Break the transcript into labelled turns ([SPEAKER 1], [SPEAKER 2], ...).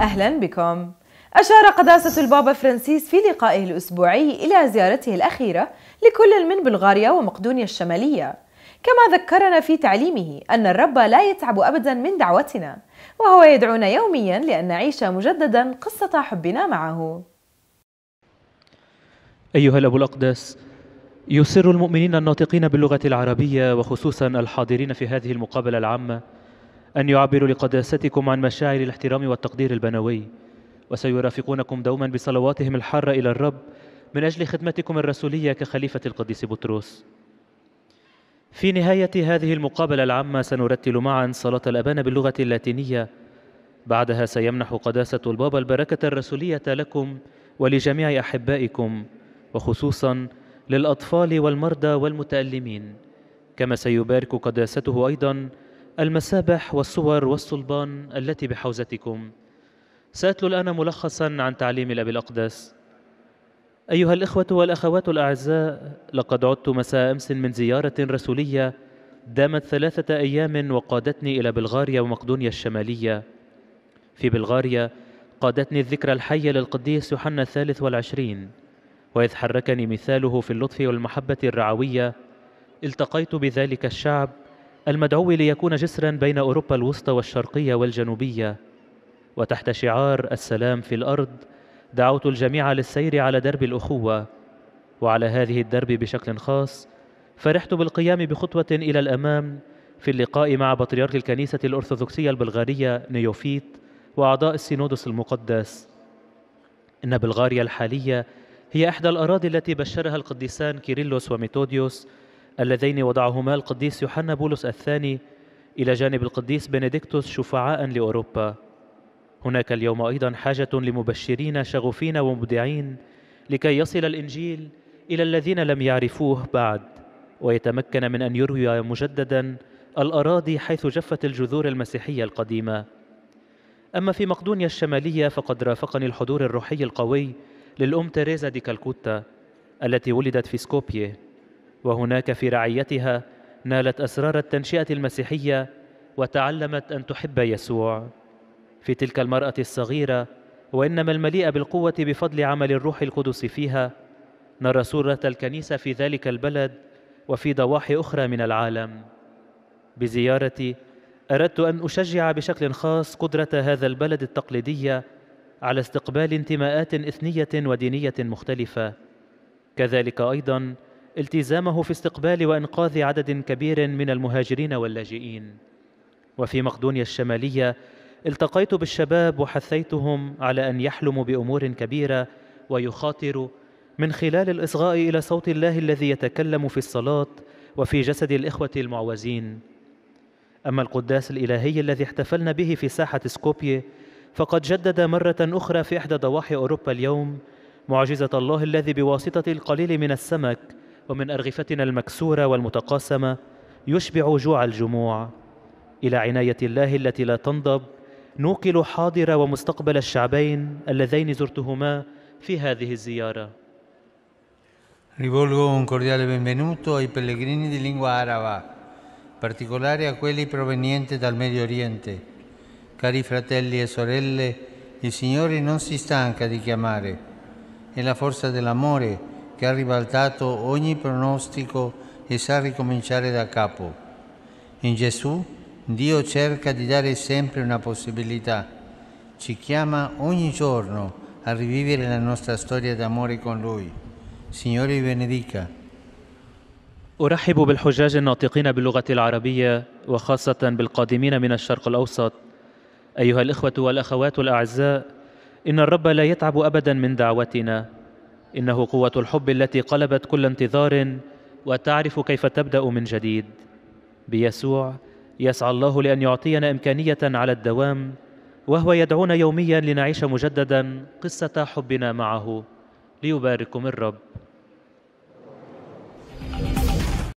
[SPEAKER 1] أهلا بكم أشار قداسة البابا فرانسيس في لقائه الأسبوعي إلى زيارته الأخيرة لكل من بلغاريا ومقدونيا الشمالية كما ذكرنا في تعليمه أن الرب لا يتعب أبدا من دعوتنا وهو يدعونا يوميا لأن نعيش مجددا قصة حبنا معه أيها الأب الأقدس يسر المؤمنين الناطقين باللغة العربية وخصوصا الحاضرين في هذه المقابلة العامة أن يعبروا لقداستكم عن مشاعر الاحترام والتقدير البنوي وسيرافقونكم دوما بصلواتهم الحارة إلى الرب من أجل خدمتكم الرسولية كخليفة القديس بطرس في نهاية هذه المقابلة العامة سنرتل معا صلاة الأبان باللغة اللاتينية بعدها سيمنح قداسة البابا البركة الرسولية لكم ولجميع أحبائكم وخصوصا للأطفال والمرضى والمتألمين كما سيبارك قداسته أيضا المسابح والصور والصلبان التي بحوزتكم سأتلو الآن ملخصا عن تعليم الأب الأقدس أيها الإخوة والأخوات الأعزاء لقد عدت مساء أمس من زيارة رسولية دامت ثلاثة أيام وقادتني إلى بلغاريا ومقدونيا الشمالية في بلغاريا قادتني الذكرى الحية للقديس يوحنا الثالث والعشرين وإذ حركني مثاله في اللطف والمحبة الرعوية التقيت بذلك الشعب المدعو ليكون جسرا بين أوروبا الوسطى والشرقية والجنوبية وتحت شعار السلام في الأرض دعوت الجميع للسير على درب الأخوة وعلى هذه الدرب بشكل خاص فرحت بالقيام بخطوة إلى الأمام في اللقاء مع بطريرك الكنيسة الأرثوذكسية البلغارية نيوفيت وأعضاء السينودس المقدس إن بلغاريا الحالية هي إحدى الأراضي التي بشرها القديسان كيريلوس وميتوديوس اللذين وضعهما القديس يوحنا بولس الثاني إلى جانب القديس بنديكتوس شفعاء لأوروبا هناك اليوم أيضا حاجة لمبشرين شغوفين ومبدعين لكي يصل الإنجيل إلى الذين لم يعرفوه بعد ويتمكن من أن يروي مجددا الأراضي حيث جفت الجذور المسيحية القديمة أما في مقدونيا الشمالية فقد رافقني الحضور الروحي القوي للأم تيريزا دي كالكوتا التي ولدت في سكوبيه وهناك في رعيتها نالت اسرار التنشئه المسيحيه وتعلمت ان تحب يسوع في تلك المراه الصغيره وانما المليئه بالقوه بفضل عمل الروح القدس فيها نرى صوره الكنيسه في ذلك البلد وفي ضواحي اخرى من العالم بزيارتي اردت ان اشجع بشكل خاص قدره هذا البلد التقليديه على استقبال انتماءات اثنيه ودينيه مختلفه كذلك ايضا التزامه في استقبال وإنقاذ عدد كبير من المهاجرين واللاجئين وفي مقدونيا الشمالية التقيت بالشباب وحثيتهم على أن يحلموا بأمور كبيرة ويخاطروا من خلال الإصغاء إلى صوت الله الذي يتكلم في الصلاة وفي جسد الإخوة المعوزين أما القداس الإلهي الذي احتفلنا به في ساحة سكوبيه فقد جدد مرة أخرى في إحدى ضواحي أوروبا اليوم معجزة الله الذي بواسطة القليل من السمك ومن أرغفتنا المكسورة والمتقاسمة يشبع جوع الجموع إلى عناية الله التي لا تنضب نوكل حاضر ومستقبل الشعبين اللذين زرتهما في
[SPEAKER 2] هذه الزيارة Rivolgo un cordiale benvenuto ai pellegrini di lingua araba, particolare a quelli provenienti dal Medio Oriente. Cari fratelli e sorelle, il Signore non si stanca di chiamare. È la forza dell'amore che ha ribaltato ogni pronostico e sa ricominciare da capo. In Gesù Dio cerca di dare sempre una possibilità, ci chiama ogni giorno a rivivere la nostra storia d'amore con Lui. Signore vi benedica. أرحب بالحجاج
[SPEAKER 1] الناطقين باللغة العربية وخاصة بالقادمين من الشرق الأوسط. أيها الإخوة والأخوات الأعزاء، إن الرب لا يتعب أبدا من دعوتنا. انه قوه الحب التي قلبت كل انتظار وتعرف كيف تبدا من جديد بيسوع يسعى الله لان يعطينا امكانيه على الدوام وهو يدعونا يوميا لنعيش مجددا قصه حبنا معه ليبارككم الرب